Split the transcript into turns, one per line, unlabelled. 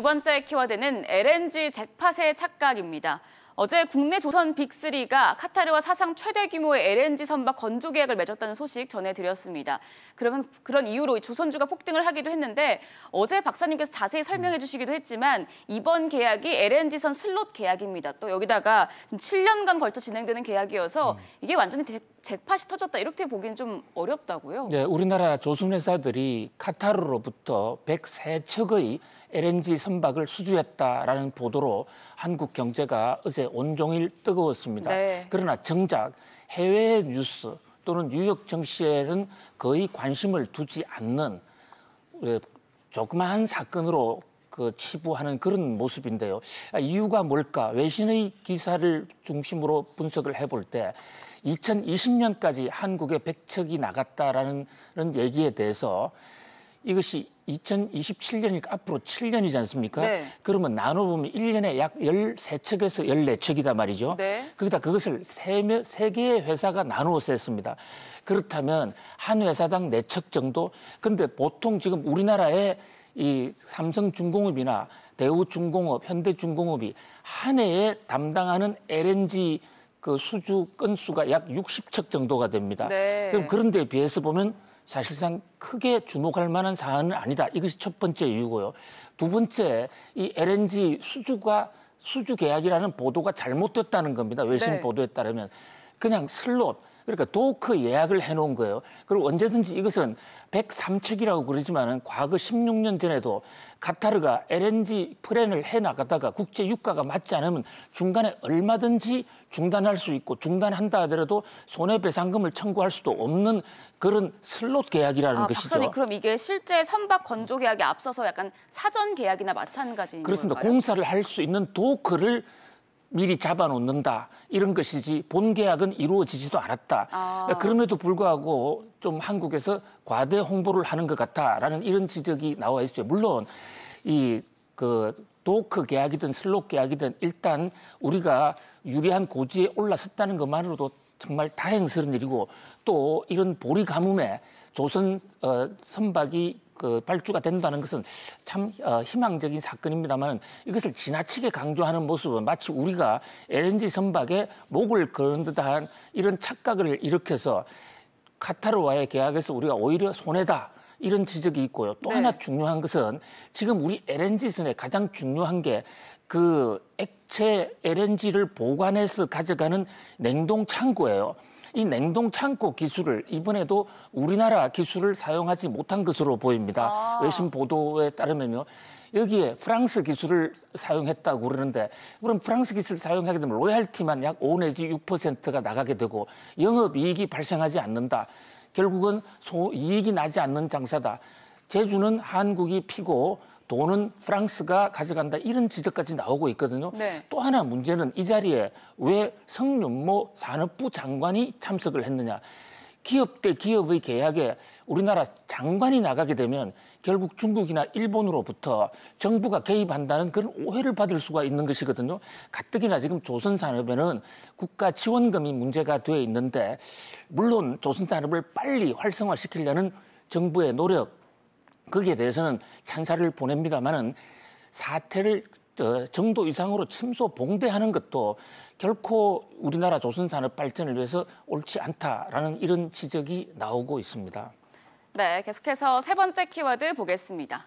두 번째 키워드는 LNG 잭팟의 착각입니다. 어제 국내 조선 빅3가 카타르와 사상 최대 규모의 LNG 선박 건조 계약을 맺었다는 소식 전해드렸습니다. 그러면 그런 이유로 조선주가 폭등을 하기도 했는데 어제 박사님께서 자세히 설명해 음. 주시기도 했지만 이번 계약이 LNG선 슬롯 계약입니다. 또 여기다가 지금 7년간 걸쳐 진행되는 계약이어서 음. 이게 완전히 잭팟이 터졌다 이렇게 보기는 좀 어렵다고요? 네,
우리나라 조선회사들이 카타르로부터 103척의 LNG 선박을 수주했다라는 보도로 한국 경제가 어제 햇볕 온종일 뜨거웠습니다. 네. 그러나 정작 해외 뉴스 또는 뉴욕 정시에는 거의 관심을 두지 않는 예, 조그마한 사건으로 그 치부하는 그런 모습인데요. 아, 이유가 뭘까? 외신의 기사를 중심으로 분석을 해볼 때 2020년까지 한국에 백척이 나갔다라는 얘기에 대해서 이것이 2027년이니까 앞으로 7년이지 않습니까? 네. 그러면 나눠보면 1년에 약 13척에서 14척이다 말이죠. 네. 거기다 그것을 3, 3개의 회사가 나누어서 했습니다. 그렇다면 한 회사당 4척 정도? 근데 보통 지금 우리나라에 이 삼성중공업이나 대우중공업, 현대중공업이 한 해에 담당하는 LNG 그 수주 건수가 약 60척 정도가 됩니다. 네. 그럼 그런 데 비해서 보면 사실상 크게 주목할 만한 사안은 아니다. 이것이 첫 번째 이유고요. 두 번째, 이 LNG 수주가 수주 계약이라는 보도가 잘못됐다는 겁니다. 외신 네. 보도에 따르면 그냥 슬롯 그러니까 도크 예약을 해놓은 거예요. 그리고 언제든지 이것은 103척이라고 그러지만은 과거 16년 전에도 카타르가 LNG 플랜을 해나갔다가 국제 유가가 맞지 않으면 중간에 얼마든지 중단할 수 있고 중단한다 하더라도 손해배상금을 청구할 수도 없는 그런 슬롯 계약이라는 아, 것이죠. 박사님 그럼
이게 실제 선박 건조 계약에 앞서서 약간 사전 계약이나 마찬가지인 그렇습니다. 건가요?
공사를 할 수 있는 도크를 미리 잡아놓는다 이런 것이지 본 계약은 이루어지지도 않았다. 아. 그럼에도 불구하고 좀 한국에서 과대 홍보를 하는 것 같다라는 이런 지적이 나와 있어요. 물론 이그 도크 계약이든 슬롯 계약이든 일단 우리가 유리한 고지에 올라섰다는 것만으로도 정말 다행스러운 일이고 또 이런 보리 가뭄에 조선 어, 선박이 그 발주가 된다는 것은 참 어, 희망적인 사건입니다만 이것을 지나치게 강조하는 모습은 마치 우리가 LNG 선박에 목을 거는 듯한 이런 착각을 일으켜서 카타르와의 계약에서 우리가 오히려 손해다. 이런 지적이 있고요. 또 네. 하나 중요한 것은 지금 우리 l n g 선에 가장 중요한 게 그 액체 LNG를 보관해서 가져가는 냉동 창고예요. 이 냉동 창고 기술을 이번에도 우리나라 기술을 사용하지 못한 것으로 보입니다. 아. 외신 보도에 따르면요. 여기에 프랑스 기술을 사용했다고 그러는데 그럼 프랑스 기술을 사용하게 되면 로얄티만 약 5 내지 6%가 나가게 되고 영업 이익이 발생하지 않는다. 결국은 소 이익이 나지 않는 장사다. 제주는 한국이 피고 돈은 프랑스가 가져간다 이런 지적까지 나오고 있거든요. 네. 또 하나 문제는 이 자리에 왜 성윤모 산업부 장관이 참석을 했느냐. 기업 대 기업의 계약에 우리나라 장관이 나가게 되면 결국 중국이나 일본으로부터 정부가 개입한다는 그런 오해를 받을 수가 있는 것이거든요. 가뜩이나 지금 조선산업에는 국가 지원금이 문제가 돼 있는데 물론 조선산업을 빨리 활성화시키려는 정부의 노력 거기에 대해서는 찬사를 보냅니다만은 사태를 어, 정도 이상으로 침소 봉대하는 것도 결코 우리나라 조선산업 발전을 위해서 옳지 않다라는 이런 지적이 나오고 있습니다.
네, 계속해서 세 번째 키워드 보겠습니다.